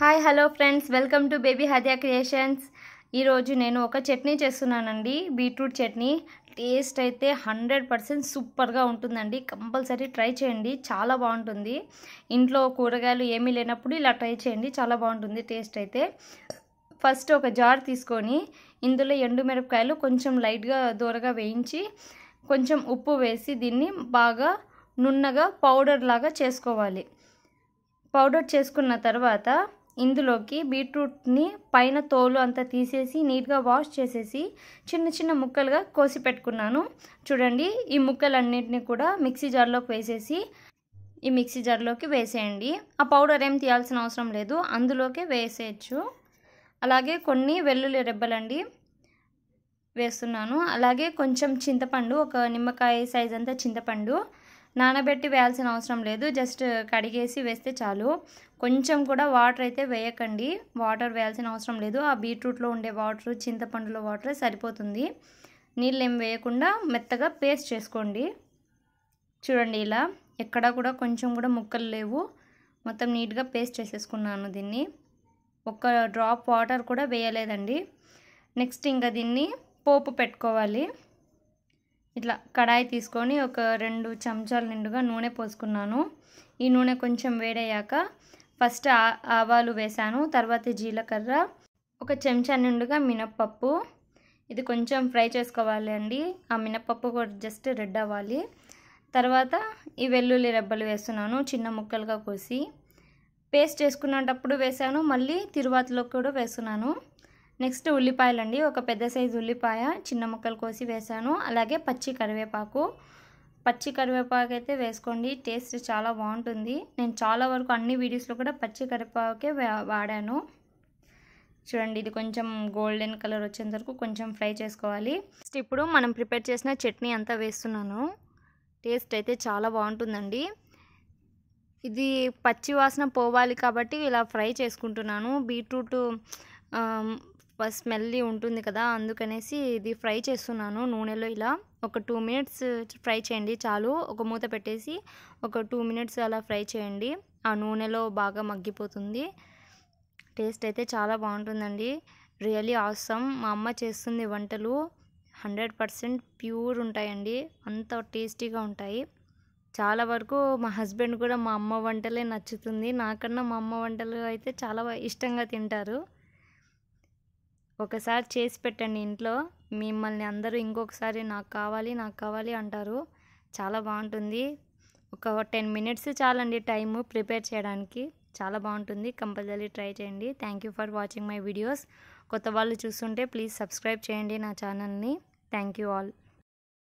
hi hello friends welcome to Baby Hadya Creations ఈరోజు నేను ఒక చట్నీ చేస్తున్నానండి బీట్రూట్ చట్నీ టేస్ట్ అయితే హండ్రెడ్ పర్సెంట్ సూపర్గా ఉంటుందండి కంపల్సరీ ట్రై చేయండి చాలా బాగుంటుంది ఇంట్లో కూరగాయలు ఏమీ లేనప్పుడు ఇలా ట్రై చేయండి చాలా బాగుంటుంది టేస్ట్ అయితే ఫస్ట్ ఒక జార్ తీసుకొని ఇందులో ఎండుమిరపకాయలు కొంచెం లైట్గా దూరగా వేయించి కొంచెం ఉప్పు వేసి దీన్ని బాగా నున్నగా పౌడర్ లాగా చేసుకోవాలి పౌడర్ చేసుకున్న తర్వాత ఇందులోకి బీట్రూట్ని పైన తోలు అంతా తీసేసి నీట్గా వాష్ చేసేసి చిన్న చిన్న ముక్కలుగా కోసి పెట్టుకున్నాను చూడండి ఈ ముక్కలన్నింటినీ కూడా మిక్సీ జార్లోకి వేసేసి ఈ మిక్సీ జార్లోకి వేసేయండి ఆ పౌడర్ ఏం తీయాల్సిన అవసరం లేదు అందులోకే వేసేయచ్చు అలాగే కొన్ని వెల్లుల్లి రెబ్బలండి వేస్తున్నాను అలాగే కొంచెం చింతపండు ఒక నిమ్మకాయ సైజ్ అంతా చింతపండు నానబెట్టి వేయాల్సిన అవసరం లేదు జస్ట్ కడిగేసి వేస్తే చాలు కొంచెం కూడా వాటర్ అయితే వేయకండి వాటర్ వేయాల్సిన అవసరం లేదు ఆ బీట్రూట్లో ఉండే వాటర్ చింతపండులో వాటర్ సరిపోతుంది నీళ్ళు ఏం వేయకుండా మెత్తగా పేస్ట్ చేసుకోండి చూడండి ఇలా ఎక్కడా కూడా కొంచెం కూడా ముక్కలు లేవు మొత్తం నీట్గా పేస్ట్ చేసేసుకున్నాను దీన్ని ఒక డ్రాప్ వాటర్ కూడా వేయలేదండి నెక్స్ట్ ఇంకా దీన్ని పోపు పెట్టుకోవాలి ఇట్లా కడాయి తీసుకొని ఒక రెండు చెంచాల నిండుగా నూనె పోసుకున్నాను ఈ నూనె కొంచెం వేడయ్యాక ఫస్ట్ ఆవాలు వేశాను తర్వాత జీలకర్ర ఒక చెంచా నిండుగా మినప్పప్పు ఇది కొంచెం ఫ్రై చేసుకోవాలి అండి ఆ మినప్పప్పు కూడా జస్ట్ రెడ్ అవ్వాలి తర్వాత ఈ వెల్లుల్లి రెబ్బలు వేస్తున్నాను చిన్న ముక్కలుగా కోసి పేస్ట్ చేసుకున్నప్పుడు వేసాను మళ్ళీ తిరువాతిలో కూడా వేస్తున్నాను నెక్స్ట్ ఉల్లిపాయలు అండి ఒక పెద్ద సైజు ఉల్లిపాయ చిన్న ముక్కలు కోసి వేసాను అలాగే పచ్చి కరివేపాకు పచ్చి కరివేపాకు అయితే వేసుకోండి టేస్ట్ చాలా బాగుంటుంది నేను చాలా వరకు అన్ని వీడియోస్లో కూడా పచ్చి కరివేపాకే వాడాను చూడండి ఇది కొంచెం గోల్డెన్ కలర్ వచ్చేంత వరకు కొంచెం ఫ్రై చేసుకోవాలి నెక్స్ట్ ఇప్పుడు మనం ప్రిపేర్ చేసిన చట్నీ అంతా వేస్తున్నాను టేస్ట్ అయితే చాలా బాగుంటుందండి ఇది పచ్చి వాసన పోవాలి కాబట్టి ఇలా ఫ్రై చేసుకుంటున్నాను బీట్రూట్ స్మెల్లీ ఉంటుంది కదా అందుకనేసి ఇది ఫ్రై చేస్తున్నాను నూనెలో ఇలా ఒక టూ మినిట్స్ ఫ్రై చేయండి చాలు ఒక మూత పెట్టేసి ఒక టూ మినిట్స్ అలా ఫ్రై చేయండి ఆ నూనెలో బాగా మగ్గిపోతుంది టేస్ట్ అయితే చాలా బాగుంటుందండి రియలీ ఆసం మా అమ్మ చేస్తుంది వంటలు హండ్రెడ్ పర్సెంట్ ప్యూర్ ఉంటాయండి అంత టేస్టీగా ఉంటాయి చాలా వరకు మా హస్బెండ్ కూడా మా అమ్మ వంటలే నచ్చుతుంది నాకన్నా మా అమ్మ వంటలు అయితే చాలా ఇష్టంగా తింటారు ఒకసారి చేసి పెట్టండి ఇంట్లో మిమ్మల్ని అందరూ ఇంకొకసారి నాకు కావాలి నాకు కావాలి అంటారు చాలా బాగుంటుంది ఒక టెన్ మినిట్స్ చాలండి టైము ప్రిపేర్ చేయడానికి చాలా బాగుంటుంది కంపల్సరీ ట్రై చేయండి thank you for watching my videos కొత్త వాళ్ళు చూస్తుంటే ప్లీజ్ సబ్స్క్రైబ్ చేయండి నా ఛానల్ని థ్యాంక్ యూ ఆల్